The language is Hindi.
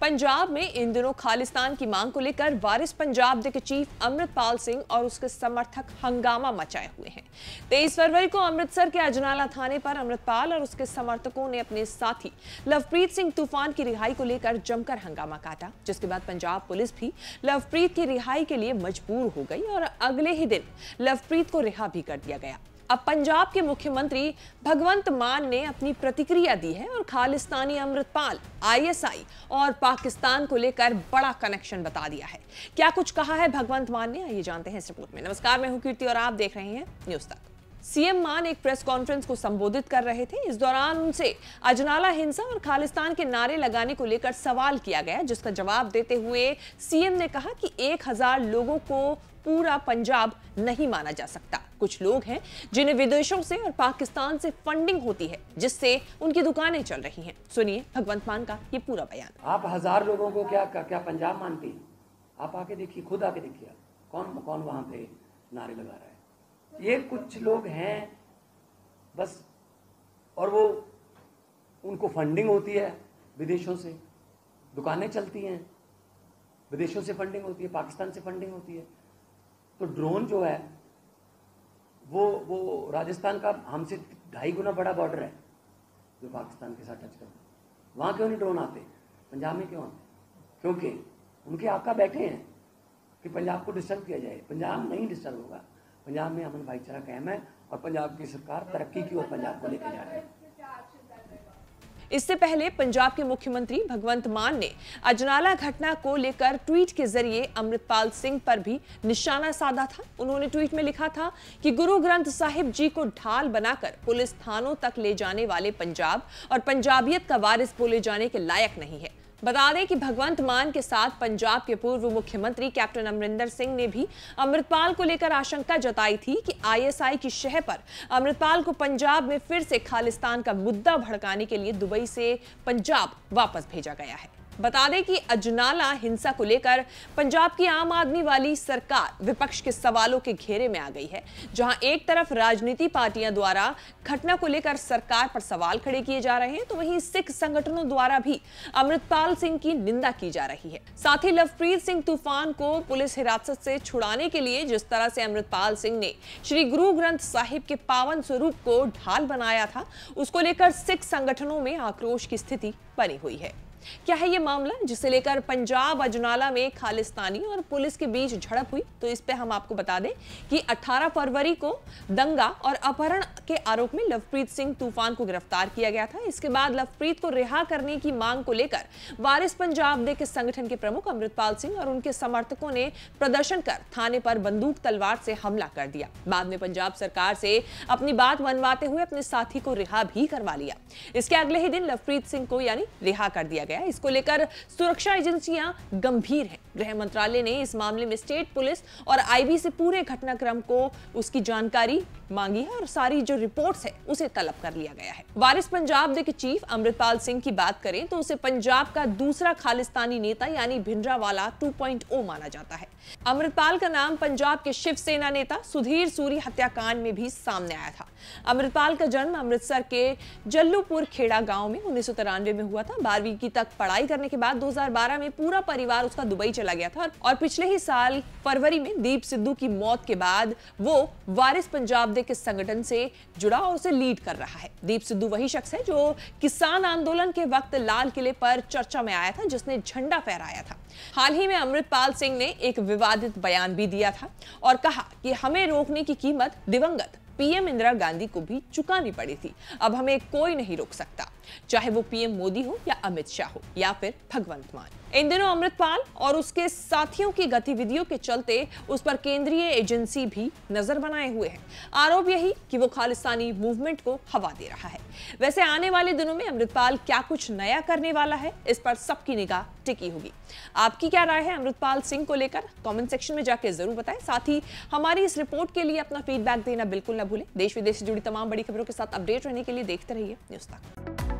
पंजाब में इन दिनों खालिस्तान की मांग को लेकर वारिस पंजाब के चीफ अमृतपाल सिंह और उसके समर्थक हंगामा मचाए हुए हैं तेईस फरवरी को अमृतसर के अजनाला थाने पर अमृतपाल और उसके समर्थकों ने अपने साथी लवप्रीत सिंह तूफान की रिहाई को लेकर जमकर हंगामा काटा जिसके बाद पंजाब पुलिस भी लवप्रीत की रिहाई के लिए मजबूर हो गई और अगले ही दिन लवप्रीत को रिहा भी कर दिया गया अब पंजाब के मुख्यमंत्री भगवंत मान ने अपनी प्रतिक्रिया दी है और खालिस्तानी अमृतपाल आईएसआई और पाकिस्तान को लेकर बड़ा कनेक्शन बता दिया है क्या कुछ कहा है भगवंत मान ने आइए जानते हैं इस रिपोर्ट में नमस्कार मैं हूं कीर्ति और आप देख रहे हैं न्यूज तक सीएम मान एक प्रेस कॉन्फ्रेंस को संबोधित कर रहे थे इस दौरान उनसे अजनाला हिंसा और खालिस्तान के नारे लगाने को लेकर सवाल किया गया जिसका जवाब देते हुए सीएम ने कहा कि एक हजार लोगों को पूरा पंजाब नहीं माना जा सकता कुछ लोग हैं जिन्हें विदेशों से और पाकिस्तान से फंडिंग होती है जिससे उनकी दुकानें चल रही है सुनिए भगवंत मान का ये पूरा बयान आप हजार लोगों को क्या क्या पंजाब मानती है आप आके देखिए खुद आके देखिए कौन कौन वहां पे नारे लगा रहे ये कुछ लोग हैं बस और वो उनको फंडिंग होती है विदेशों से दुकानें चलती हैं विदेशों से फंडिंग होती है पाकिस्तान से फंडिंग होती है तो ड्रोन जो है वो वो राजस्थान का हमसे ढाई गुना बड़ा बॉर्डर है जो पाकिस्तान के साथ टच हैं वहाँ क्यों नहीं ड्रोन आते पंजाब में क्यों आते क्योंकि उनके आका बैठे हैं कि पंजाब को डिस्टर्ब किया जाए पंजाब नहीं डिस्टर्ब होगा पंजाब में अमन भाईचारा कायम है और पंजाब की सरकार तरक्की की ओर पंजाब को लेकर जा रही है इससे पहले पंजाब के मुख्यमंत्री भगवंत मान ने अजनाला घटना को लेकर ट्वीट के जरिए अमृतपाल सिंह पर भी निशाना साधा था उन्होंने ट्वीट में लिखा था कि गुरु ग्रंथ साहिब जी को ढाल बनाकर पुलिस थानों तक ले जाने वाले पंजाब और पंजाबियत का वारिस बोले जाने के लायक नहीं है बता दें कि भगवंत मान के साथ पंजाब के पूर्व मुख्यमंत्री कैप्टन अमरिंदर सिंह ने भी अमृतपाल को लेकर आशंका जताई थी कि आईएसआई की शह पर अमृतपाल को पंजाब में फिर से खालिस्तान का मुद्दा भड़काने के लिए दुबई से पंजाब वापस भेजा गया है बता दें कि अजनाला हिंसा को लेकर पंजाब की आम आदमी वाली सरकार विपक्ष के सवालों के घेरे में आ गई है जहां एक तरफ राजनीति पार्टियां द्वारा घटना को लेकर सरकार पर सवाल खड़े किए जा रहे हैं तो वहीं सिख संगठनों द्वारा भी अमृतपाल सिंह की निंदा की जा रही है साथ ही लवप्रीत सिंह तूफान को पुलिस हिरासत से छुड़ाने के लिए जिस तरह से अमृतपाल सिंह ने श्री गुरु ग्रंथ साहिब के पावन स्वरूप को ढाल बनाया था उसको लेकर सिख संगठनों में आक्रोश की स्थिति बनी हुई है क्या है ये मामला जिसे लेकर पंजाब अजनाला में खालिस्तानी और पुलिस के बीच झड़प हुई तो इस पे हम आपको बता दें कि 18 फरवरी को दंगा और अपहरण के आरोप में लवप्रीत सिंह तूफान को गिरफ्तार किया गया था इसके बाद लवप्रीत को रिहा करने की मांग को लेकर वारिस पंजाब दे के संगठन के प्रमुख अमृतपाल सिंह और उनके समर्थकों ने प्रदर्शन कर थाने पर बंदूक तलवार से हमला कर दिया बाद में पंजाब सरकार से अपनी बात मनवाते हुए अपने साथी को रिहा भी करवा लिया इसके अगले ही दिन लवप्रीत सिंह को यानी रिहा कर दिया गया इसको लेकर सुरक्षा एजेंसियां गंभीर हैं गृह मंत्रालय ने इस मामले में स्टेट पुलिस और आईबी से पूरे घटनाक्रम को उसकी जानकारी मांगी है और सारी जो रिपोर्ट्स है उसे तलब कर लिया गया है वारिस पंजाब के चीफ अमृतपाल सिंह की बात करें तो उसे पंजाब का दूसरा खालिस्तानी नेता यानी भिंडरावाला 2.0 माना जाता है अमृतपाल का नाम पंजाब के शिवसेना नेता सुधीर सूरी हत्याकांड में भी सामने आया था अमृतपाल का जन्म अमृतसर के जल्लूपुर खेड़ा गांव में उन्नीस में हुआ था बारहवीं की तक पढ़ाई करने के बाद 2012 में पूरा परिवार उसका दुबई चला गया था और पिछले ही साल फरवरी में दीप सिद्धू की मौत के बाद वो वारिस पंजाब दे के संगठन से जुड़ा और उसे लीड कर रहा है दीप सिद्धू वही शख्स है जो किसान आंदोलन के वक्त लाल किले पर चर्चा में आया था जिसने झंडा फहराया था हाल ही में अमृतपाल सिंह ने एक विवादित बयान भी दिया था और कहा कि हमें रोकने की कीमत दिवंगत पीएम इंदिरा गांधी को भी चुकानी पड़ी थी अब हमें कोई नहीं रोक सकता चाहे वो पीएम मोदी हो या अमित शाह हो या फिर भगवंत मान इन दिनों अमृतपाल और उसके साथियों की गतिविधियों के चलते उस पर केंद्रीय एजेंसी भी नजर बनाए हुए हैं आरोप यही कि वो खालिस्तानी मूवमेंट को हवा दे रहा है वैसे आने वाले दिनों में अमृतपाल क्या कुछ नया करने वाला है इस पर सबकी निगाह टिकी होगी आपकी क्या राय है अमृतपाल सिंह को लेकर कॉमेंट सेक्शन में जाके जरूर बताएं साथ ही हमारी इस रिपोर्ट के लिए अपना फीडबैक देना बिल्कुल ना भूलें देश विदेश से जुड़ी तमाम बड़ी खबरों के साथ अपडेट रहने के लिए देखते रहिए न्यूज तक